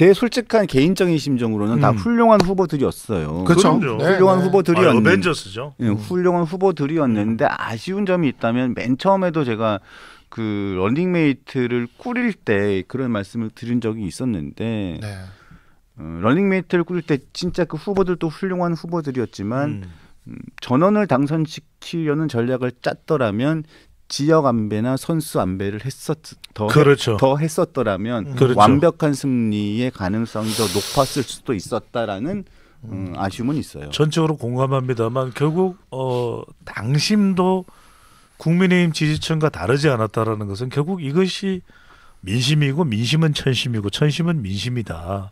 제 솔직한 개인적인 심정으로는 음. 다 훌륭한 후보들이었어요. 그렇죠. 네. 훌륭한 네, 후보들이었는 아, 벤져스죠 네, 예, 훌륭한 후보들이었는데 아쉬운 점이 있다면 맨 처음에도 제가 그 런닝메이트를 꾸릴 때 그런 말씀을 드린 적이 있었는데 네. 어, 런닝메이트를 꾸릴 때 진짜 그 후보들도 훌륭한 후보들이었지만 음. 음 전원을 당선시키려는 전략을 짰더라면 지역 안배나 선수 안배를 했었 더, 그렇죠. 더 했었더라면 음. 그렇죠. 완벽한 승리의 가능성이 더 높았을 수도 있었다라는 음, 음, 아쉬움은 있어요. 전적으로 공감합니다만 결국 어, 당심도 국민의힘 지지층과 다르지 않았다라는 것은 결국 이것이 민심이고 민심은 천심이고 천심은 민심이다.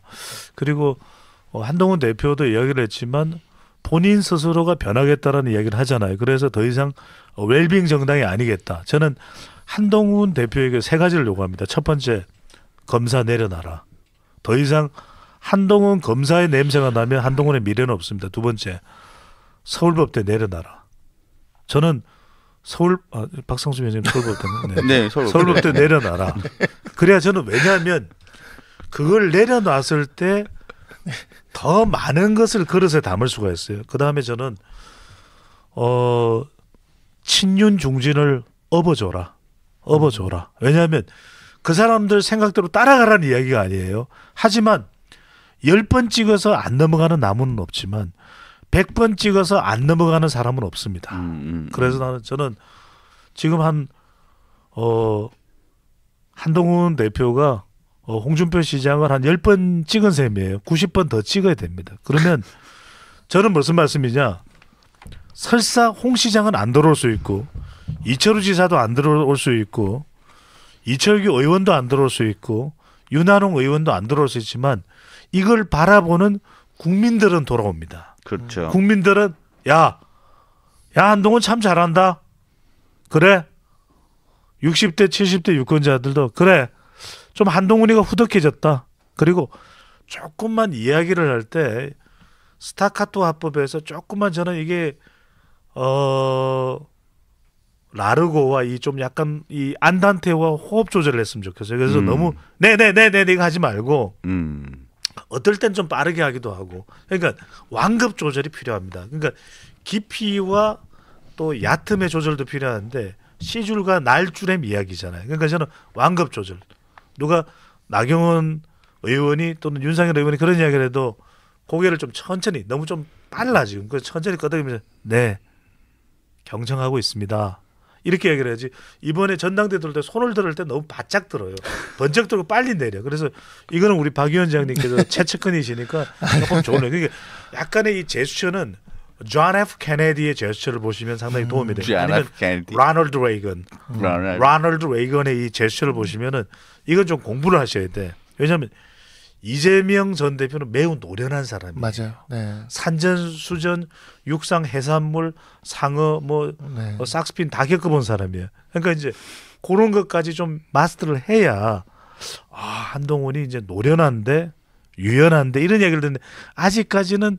그리고 어, 한동훈 대표도 이야기를 했지만 본인 스스로가 변하겠다라는 이야기를 하잖아요. 그래서 더 이상 웰빙 정당이 아니겠다. 저는 한동훈 대표에게 세 가지를 요구합니다. 첫 번째, 검사 내려놔라. 더 이상 한동훈 검사의 냄새가 나면 한동훈의 미래는 없습니다. 두 번째, 서울법대 내려놔라. 저는 서울 아, 박성수 위원님 서울법대 네, 네서울 서울법대 네. 내려놔라. 그래야 저는 왜냐하면 그걸 내려놨을 때더 많은 것을 그릇에 담을 수가 있어요. 그 다음에 저는 어 친윤 중진을 업어줘라, 업어줘라. 왜냐하면 그 사람들 생각대로 따라가라는 이야기가 아니에요. 하지만 열 번 찍어서 안 넘어가는 나무는 없지만 백 번 찍어서 안 넘어가는 사람은 없습니다. 음, 음. 음. 그래서 나는 저는 지금 한어 한동훈 대표가 어, 홍준표 시장을 한 10번 찍은 셈이에요. 90번 더 찍어야 됩니다. 그러면 저는 무슨 말씀이냐? 설사 홍 시장은 안 들어올 수 있고 이철우 지사도 안 들어올 수 있고 이철규 의원도 안 들어올 수 있고 윤한홍 의원도 안 들어올 수 있지만 이걸 바라보는 국민들은 돌아옵니다. 그렇죠. 음. 국민들은 야, 야 한동훈 참 잘한다. 그래. 60대 70대 유권자들도 그래. 좀 한동훈이가 후덕해졌다. 그리고 조금만 이야기를 할 때 스타카토 화법에서 조금만 저는 이게 어 라르고와 이 좀 약간 이 안단테와 호흡 조절을 했으면 좋겠어요. 그래서 음. 너무 네, 네네네네 네, 네 이거 하지 말고 음. 어떨 땐 좀 빠르게 하기도 하고 그러니까 완급 조절이 필요합니다. 그러니까 깊이와 또 얕음의 조절도 필요한데 시줄과 날줄의 이야기잖아요. 그러니까 저는 완급 조절. 누가 나경원 의원이 또는 윤상현 의원이 그런 이야기를 해도 고개를 좀 천천히 너무 좀 빨라 지금 그 천천히 끄덕이면서 네 경청하고 있습니다 이렇게 얘기를 해야지 이번에 전당대 회 들을 때 손을 들을 때 너무 바짝 들어요 번쩍 들고 빨리 내려 그래서 이거는 우리 박 위원장님께서 최측근이시니까 조금 좋은요 그게 그러니까 약간의 이 제스처는 존 F 케네디의 제스처를 보시면 상당히 음, 도움이 됩니 아니면 라널드 레이건, 음. 널드 레이건의 이 제스처를 보시면은 이건 좀 공부를 하셔야 돼. 왜냐면 이재명 전 대표는 매우 노련한 사람이에요. 맞아요. 네. 산전, 수전, 육상, 해산물, 상어, 뭐 네. 뭐 싹스핀 다 겪어본 사람이에요. 그러니까 이제 그런 것까지 좀 마스터를 해야 아 한동훈이 이제 노련한데 유연한데 이런 얘기를 듣는데 아직까지는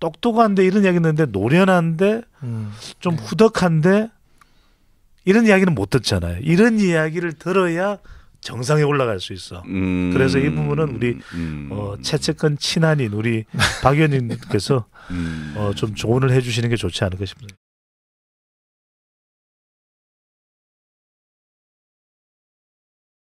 똑똑한데 이런 이야기 했는데 노련한데 음. 좀 네. 후덕한데 이런 이야기는 못 듣잖아요. 이런 이야기를 들어야 정상에 올라갈 수 있어. 음, 그래서 이 부분은 우리 음, 어, 채채권 친한인 우리 박 의원님께서 음. 어, 좀 조언을 해주시는 게 좋지 않을까 싶습니다.